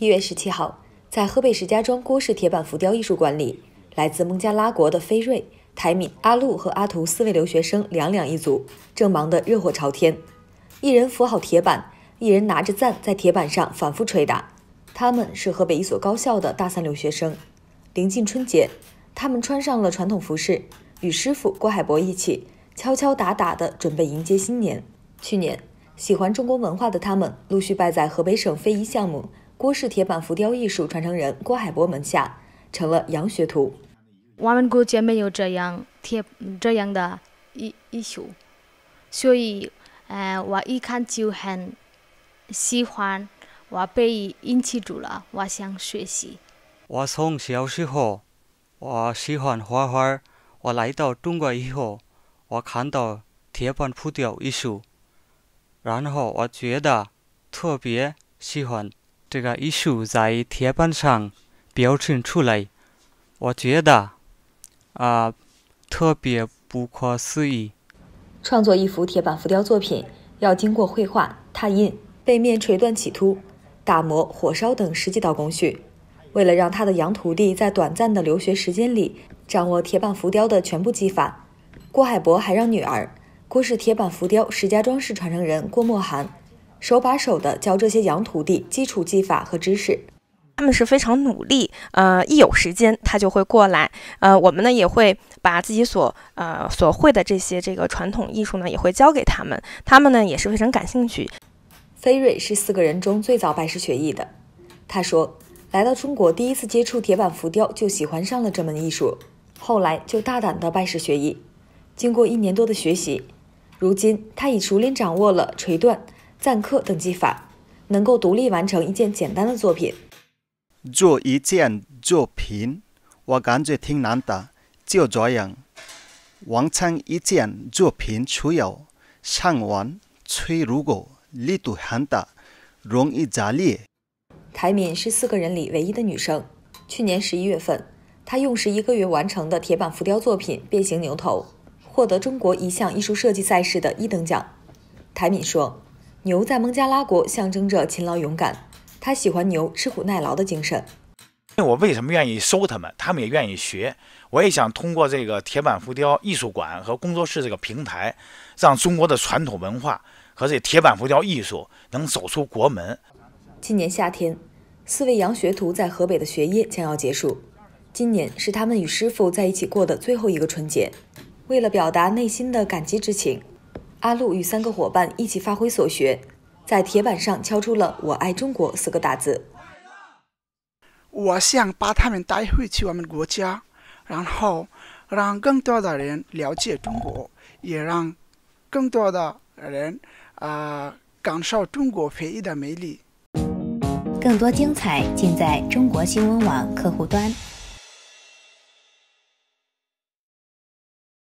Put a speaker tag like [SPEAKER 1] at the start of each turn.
[SPEAKER 1] 一月十七号，在河北石家庄郭氏铁板浮雕艺术馆里，来自孟加拉国的飞瑞、台敏、阿露和阿图四位留学生两两一组，正忙得热火朝天，一人扶好铁板，一人拿着赞在铁板上反复捶打。他们是河北一所高校的大三留学生。临近春节，他们穿上了传统服饰，与师傅郭海博一起敲敲打打的准备迎接新年。去年，喜欢中国文化的他们陆续拜在河北省非遗项目。郭氏铁板浮雕艺术传承人郭海波门下，成了杨学徒。我们国家没有这样铁这样的艺艺术，所以，呃，我一看就很喜欢，我被引起住了，我想学习。
[SPEAKER 2] 我从小时候，我喜欢画画。我来到中国以后，我看到铁板浮雕艺术，然后我觉得特别喜欢。这个艺术在铁板上表现出来，我觉得啊特别不可思议。
[SPEAKER 1] 创作一幅铁板浮雕作品，要经过绘画、拓印、背面锤断起凸、打磨、火烧等十几道工序。为了让他的洋徒弟在短暂的留学时间里掌握铁板浮雕的全部技法，郭海博还让女儿郭氏铁板浮雕石家庄市传承人郭墨涵。手把手的教这些洋徒弟基础技法和知识，他们是非常努力。呃，一有时间他就会过来。呃，我们呢也会把自己所呃所会的这些这个传统艺术呢也会教给他们。他们呢也是非常感兴趣。菲瑞是四个人中最早拜师学艺的。他说，来到中国第一次接触铁板浮雕就喜欢上了这门艺术，后来就大胆的拜师学艺。经过一年多的学习，如今他已熟练掌握了锤锻。赞刻等技法，能够独立完成一件简单的作品。
[SPEAKER 2] 做一件作品，我感觉挺难的，就这样。完成一件作品，除有，唱
[SPEAKER 1] 完吹如果力度很大，容易炸裂。台敏是四个人里唯一的女生。去年十一月份，她用十一个月完成的铁板浮雕作品《变形牛头》，获得中国一项艺术设计赛事的一等奖。台敏说。牛在孟加拉国象征着勤劳勇敢，他喜欢牛吃苦耐劳的精神。那我为什么愿意收他们？他们也愿意学，我也想通过这个铁板浮雕艺术馆和工作室这个平台，让中国的传统文化和这铁板浮雕艺术能走出国门。今年夏天，四位洋学徒在河北的学业将要结束，今年是他们与师傅在一起过的最后一个春节。为了表达内心的感激之情。阿路与三个伙伴一起发挥所学，在铁板上敲出了“我爱中国”四个大字。我想把他们带回去我们国家，然后
[SPEAKER 2] 让更多的人了解中国，也让更多的人啊感受中国非遗的魅力。
[SPEAKER 1] 更多精彩尽在中国新闻网客户端。